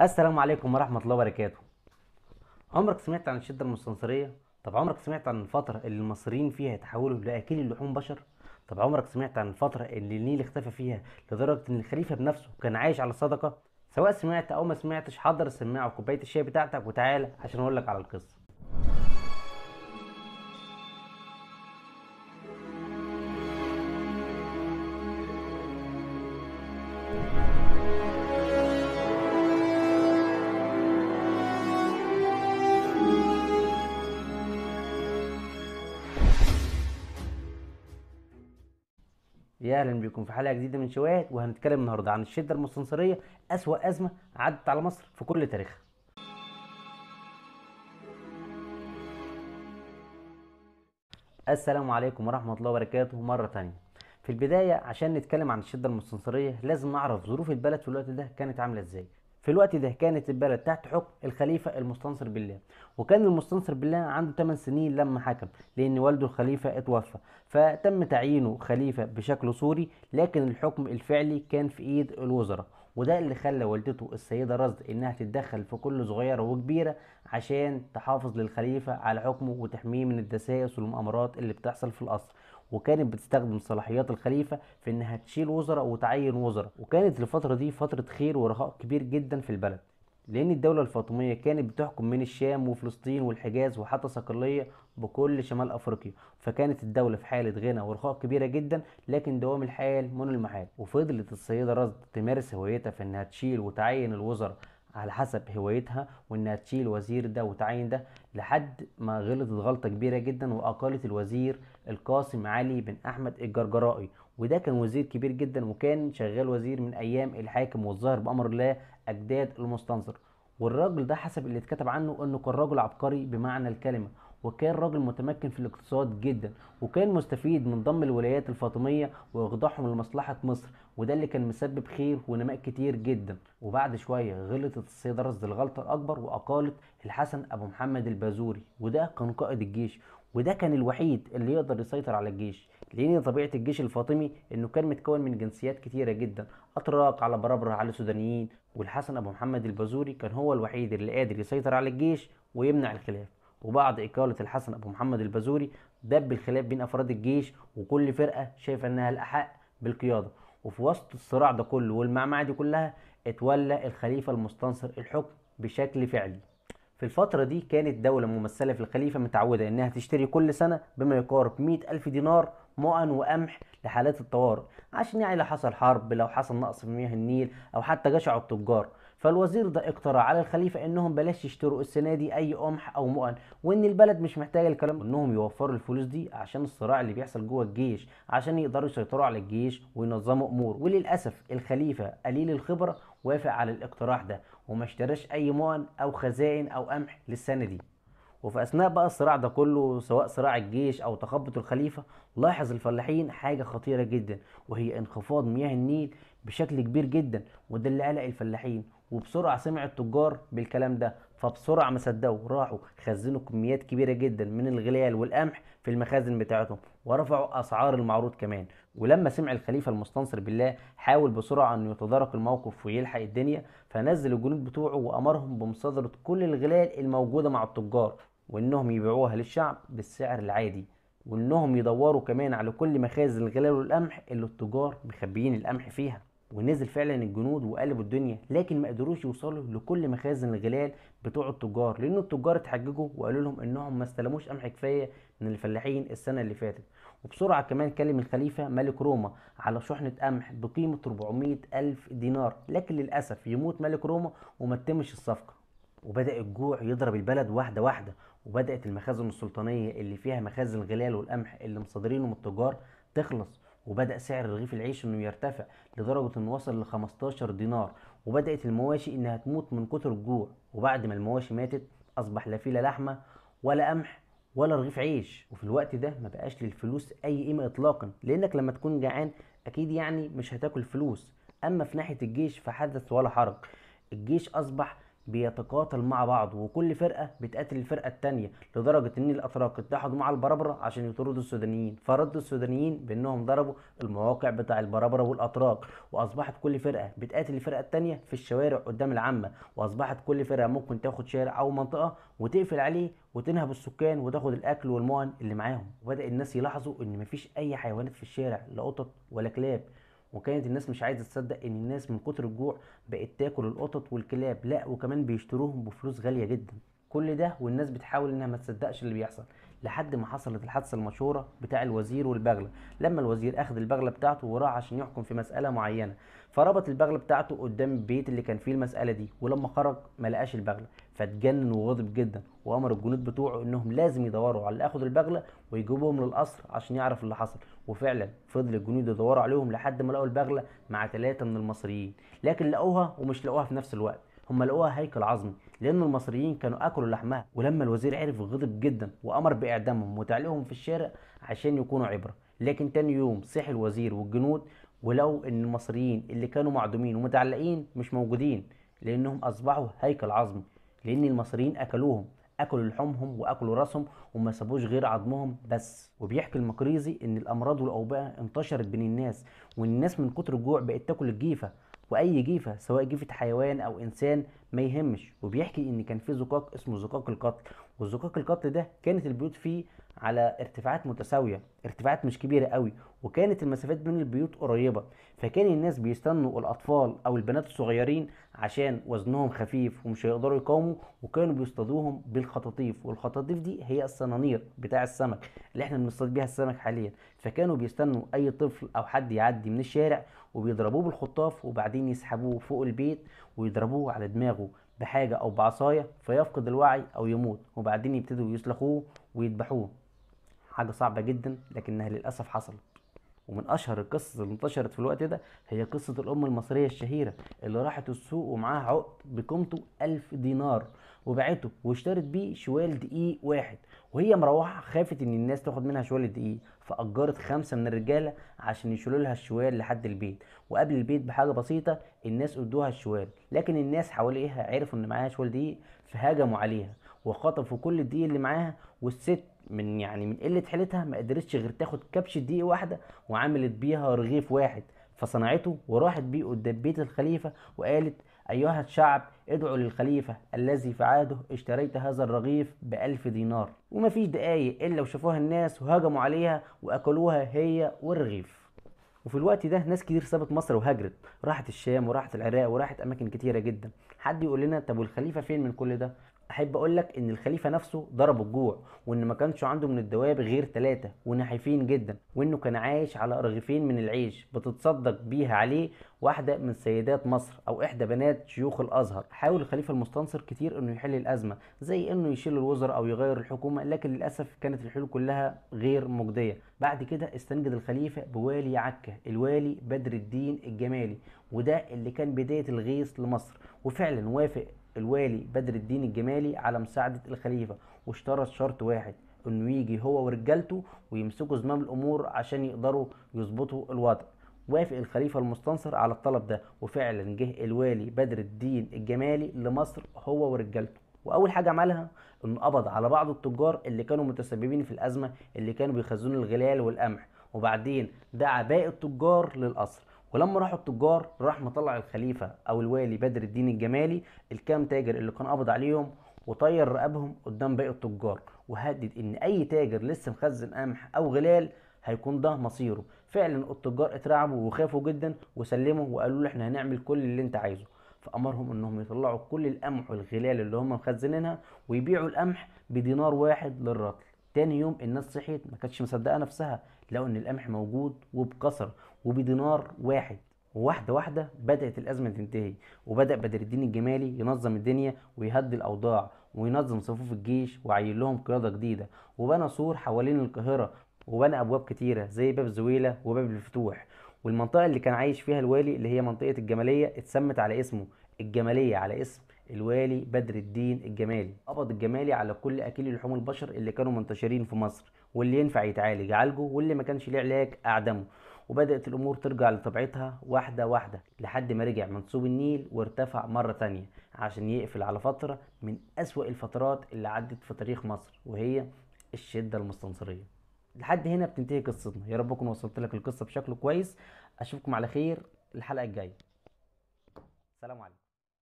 السلام عليكم ورحمة الله وبركاته عمرك سمعت عن الشدة المستنصرية؟ طب عمرك سمعت عن الفترة اللي المصريين فيها اتحولوا لأكل اللحوم بشر؟ طب عمرك سمعت عن الفترة اللي النيل اختفى فيها لدرجة إن الخليفة بنفسه كان عايش على الصدقة؟ سواء سمعت أو ما سمعتش حضر السماعة وكوباية الشاي بتاعتك وتعالى عشان أقولك على القصة thank you يا اهلا بكم في حلقه جديده من شواهد وهنتكلم النهارده عن الشده المستنصريه اسوا ازمه عدت على مصر في كل تاريخها السلام عليكم ورحمه الله وبركاته مره تانية في البدايه عشان نتكلم عن الشده المستنصريه لازم نعرف ظروف البلد في الوقت ده كانت عامله ازاي في الوقت ده كانت البلد تحت حكم الخليفة المستنصر بالله وكان المستنصر بالله عنده 8 سنين لما حكم لأن والده الخليفة اتوفى فتم تعيينه خليفة بشكل صوري لكن الحكم الفعلي كان في إيد الوزراء وده اللي خلى والدته السيدة رصد إنها تتدخل في كل صغيرة وكبيرة عشان تحافظ للخليفة على حكمه وتحميه من الدسائس والمؤامرات اللي بتحصل في القصر وكانت بتستخدم صلاحيات الخليفة في إنها تشيل وزراء وتعين وزراء وكانت الفترة دي فترة خير ورخاء كبير جدا في البلد لأن الدولة الفاطمية كانت بتحكم من الشام وفلسطين والحجاز وحتى صقلية بكل شمال أفريقيا فكانت الدولة في حالة غنى ورخاء كبيرة جدا لكن دوام الحال من المحال وفضلت السيدة رصد تمارس هوايتها في إنها تشيل وتعين الوزراء على حسب هوايتها وانها تشيل وزير ده وتعين ده لحد ما غلطت غلطه كبيره جدا واقالت الوزير القاسم علي بن احمد الجرجرائي وده كان وزير كبير جدا وكان شغال وزير من ايام الحاكم والظاهر بامر الله اجداد المستنصر والراجل ده حسب اللي اتكتب عنه انه كان راجل عبقري بمعنى الكلمه وكان راجل متمكن في الاقتصاد جدا وكان مستفيد من ضم الولايات الفاطمية وإخضاعهم لمصلحة مصر وده اللي كان مسبب خير ونماء كتير جدا وبعد شوية غلطت السيدة رصد الغلطة الأكبر وأقالت الحسن أبو محمد البازوري وده كان قائد الجيش وده كان الوحيد اللي يقدر يسيطر على الجيش لان طبيعه الجيش الفاطمي انه كان متكون من جنسيات كتيره جدا اتراك على بربره على سودانيين والحسن ابو محمد البازوري كان هو الوحيد اللي قادر يسيطر على الجيش ويمنع الخلاف وبعد إقالة الحسن أبو محمد البازوري دب الخلاف بين أفراد الجيش وكل فرقة شايفة إنها الأحق بالقيادة وفي وسط الصراع ده كله والمعمعة دي كلها اتولى الخليفة المستنصر الحكم بشكل فعلي في الفترة دي كانت دولة ممثلة في الخليفة متعودة إنها تشتري كل سنة بما يقارب 100 ألف دينار مؤن وقمح لحالات الطوارئ عشان يعني لو حصل حرب لو حصل نقص في مياه النيل أو حتى جشع التجار فالوزير ده اقترح على الخليفه انهم بلاش يشتروا السنه دي اي قمح او مؤن وان البلد مش محتاجه الكلام انهم يوفروا الفلوس دي عشان الصراع اللي بيحصل جوه الجيش عشان يقدروا يسيطروا على الجيش وينظموا امور وللاسف الخليفه قليل الخبره وافق على الاقتراح ده وما اشتراش اي مؤن او خزائن او قمح للسنه دي وفي اثناء بقى الصراع ده كله سواء صراع الجيش او تخبط الخليفه لاحظ الفلاحين حاجه خطيره جدا وهي انخفاض مياه النيل بشكل كبير جدا وده اللي قلق الفلاحين وبسرعه سمع التجار بالكلام ده فبسرعه ما صدقوا راحوا خزنوا كميات كبيره جدا من الغلال والقمح في المخازن بتاعتهم ورفعوا اسعار المعروض كمان ولما سمع الخليفه المستنصر بالله حاول بسرعه انه يتدارك الموقف ويلحق الدنيا فنزل الجنود بتوعه وامرهم بمصادره كل الغلال الموجوده مع التجار وانهم يبيعوها للشعب بالسعر العادي وانهم يدوروا كمان على كل مخازن الغلال والقمح اللي التجار مخبيين القمح فيها ونزل فعلا الجنود وقلبوا الدنيا لكن ما قدروش يوصلوا لكل مخازن الغلال بتوع التجار لان التجار اتحججوا وقالوا لهم انهم ما استلموش قمح كفايه من الفلاحين السنه اللي فاتت وبسرعه كمان كلم الخليفه ملك روما على شحنه قمح بقيمه 400 الف دينار لكن للاسف يموت ملك روما وما تتمش الصفقه وبدا الجوع يضرب البلد واحده واحده وبدات المخازن السلطانيه اللي فيها مخازن الغلال والقمح اللي مصادرينه من التجار تخلص وبدأ سعر رغيف العيش انه يرتفع لدرجة انه وصل ل 15 دينار وبدأت المواشي انها تموت من كتر الجوع وبعد ما المواشي ماتت اصبح لا في لا لحمة ولا قمح ولا رغيف عيش وفي الوقت ده ما بقاش للفلوس اي قيمة اطلاقا لانك لما تكون جعان اكيد يعني مش هتاكل فلوس اما في ناحية الجيش فحدث ولا حرج الجيش اصبح بيتقاتل مع بعض وكل فرقه بتقاتل الفرقه الثانيه لدرجه ان الاتراك اتحدوا مع البربره عشان يطردوا السودانيين فردوا السودانيين بانهم ضربوا المواقع بتاع البربره والاتراك واصبحت كل فرقه بتقاتل الفرقه الثانيه في الشوارع قدام العامه واصبحت كل فرقه ممكن تاخد شارع او منطقه وتقفل عليه وتنهب السكان وتاخد الاكل والمهن اللي معاهم وبدا الناس يلاحظوا ان مفيش اي حيوانات في الشارع لا قطط ولا كلاب وكانت الناس مش عايزه تصدق ان الناس من كتر الجوع بقت تاكل القطط والكلاب لا وكمان بيشتروهم بفلوس غاليه جدا كل ده والناس بتحاول انها ما تصدقش اللي بيحصل لحد ما حصلت الحادثه المشهوره بتاع الوزير والبغله لما الوزير اخذ البغله بتاعته وراح عشان يحكم في مساله معينه فربط البغله بتاعته قدام البيت اللي كان فيه المساله دي ولما خرج ما لقاش البغله فاتجنن وغضب جدا وامر الجنود بتوعه انهم لازم يدوروا على اللي اخذ البغله ويجيبوهم للقصر عشان يعرف اللي حصل وفعلا فضل الجنود يدوروا عليهم لحد ما لقوا البغله مع ثلاثه من المصريين لكن لقوها ومش لقوها في نفس الوقت هم لقوها هيكل عظمي لان المصريين كانوا اكلوا لحمها ولما الوزير عرف غضب جدا وامر باعدامهم وتعليقهم في الشارع عشان يكونوا عبره لكن تاني يوم صحي الوزير والجنود ولو ان المصريين اللي كانوا معدومين ومتعلقين مش موجودين لانهم اصبحوا هيكل عظمي لان المصريين اكلوهم اكلوا لحومهم واكلوا راسهم وما سابوش غير عظمهم بس وبيحكي المقريزي ان الامراض والاوبئه انتشرت بين الناس والناس من كتر الجوع بقت تاكل الجيفه واي جيفه سواء جيفه حيوان او انسان ما يهمش وبيحكي ان كان في زقاق اسمه زقاق القتل والزقاق القطري ده كانت البيوت فيه على ارتفاعات متساويه ارتفاعات مش كبيره قوي وكانت المسافات بين البيوت قريبه فكان الناس بيستنوا الاطفال او البنات الصغيرين عشان وزنهم خفيف ومش هيقدروا يقاوموا وكانوا بيصطادوهم بالخطاطيف والخطاطيف دي هي الصنانير بتاع السمك اللي احنا بنصطاد بيها السمك حاليا فكانوا بيستنوا اي طفل او حد يعدي من الشارع وبيضربوه بالخطاف وبعدين يسحبوه فوق البيت ويضربوه على دماغه بحاجة أو بعصاية فيفقد الوعي أو يموت وبعدين يبتدوا يسلخوه ويذبحوه حاجة صعبة جدا لكنها للأسف حصلت ومن اشهر القصص اللي انتشرت في الوقت ده هي قصه الام المصريه الشهيره اللي راحت السوق ومعاها عقد بقيمته 1000 دينار وباعته واشترت بيه شوال دقيق واحد وهي مروحه خافت ان الناس تاخد منها شوال الدقيق فاجرت خمسه من الرجاله عشان يشيلوا لها الشوال لحد البيت وقبل البيت بحاجه بسيطه الناس ادوها الشوال لكن الناس حواليها عرفوا ان معاها شوال دقيق فهاجموا عليها وخطفوا كل الدقيق اللي معاها والست من يعني من قله حيلتها ما قدرتش غير تاخد كبش دقيق واحده وعملت بيها رغيف واحد فصنعته وراحت بيه قدام بيت الخليفه وقالت ايها الشعب ادعوا للخليفه الذي في عهده اشتريت هذا الرغيف بألف دينار ومفيش دقايق الا وشافوها الناس وهجموا عليها واكلوها هي والرغيف وفي الوقت ده ناس كتير سابت مصر وهاجرت راحت الشام وراحت العراق وراحت اماكن كتيره جدا حد يقول لنا طب والخليفه فين من كل ده احب اقول لك ان الخليفه نفسه ضرب الجوع وان ما كانش عنده من الدواب غير ثلاثه ونحيفين جدا وانه كان عايش على رغيفين من العيش بتتصدق بيها عليه واحده من سيدات مصر او احدى بنات شيوخ الازهر حاول الخليفه المستنصر كتير انه يحل الازمه زي انه يشيل الوزراء او يغير الحكومه لكن للاسف كانت الحلول كلها غير مجديه بعد كده استنجد الخليفه بوالي عكا الوالي بدر الدين الجمالي وده اللي كان بدايه الغيث لمصر وفعلا وافق الوالي بدر الدين الجمالي على مساعدة الخليفة واشترط شرط واحد انه يجي هو ورجالته ويمسكوا زمام الامور عشان يقدروا يظبطوا الوضع وافق الخليفة المستنصر على الطلب ده وفعلا جه الوالي بدر الدين الجمالي لمصر هو ورجالته واول حاجه عملها انه قبض على بعض التجار اللي كانوا متسببين في الازمه اللي كانوا بيخزنوا الغلال والقمح وبعدين دعا باقي التجار للقصر ولما راحوا التجار راح مطلع الخليفه او الوالي بدر الدين الجمالي الكام تاجر اللي كان قبض عليهم وطير رقابهم قدام باقي التجار وهدد ان اي تاجر لسه مخزن قمح او غلال هيكون ده مصيره فعلا التجار اترعبوا وخافوا جدا وسلموا وقالوا له احنا هنعمل كل اللي انت عايزه فامرهم انهم يطلعوا كل القمح والغلال اللي هم مخزنينها ويبيعوا القمح بدينار واحد للرطل تاني يوم الناس صحيت ما كانتش مصدقه نفسها لقوا ان القمح موجود وبكسر وبدينار واحد وواحده واحده بدات الازمه تنتهي وبدا بدر الدين الجمالي ينظم الدنيا ويهدي الاوضاع وينظم صفوف الجيش وعين لهم قياده جديده وبنى سور حوالين القاهره وبنى ابواب كتيره زي باب زويله وباب الفتوح والمنطقه اللي كان عايش فيها الوالي اللي هي منطقه الجماليه اتسمت على اسمه الجماليه على اسم الوالي بدر الدين الجمالي قبض الجمالي على كل اكل لحوم البشر اللي كانوا منتشرين في مصر واللي ينفع يتعالج عالجه واللي ما كانش ليه علاج اعدمه وبدأت الأمور ترجع لطبيعتها واحدة واحدة لحد ما رجع منسوب النيل وارتفع مرة تانية عشان يقفل على فترة من أسوأ الفترات اللي عدت في تاريخ مصر وهي الشدة المستنصرية لحد هنا بتنتهي قصتنا يا رب اكون وصلت لك القصة بشكل كويس أشوفكم على خير الحلقة الجاية سلام عليكم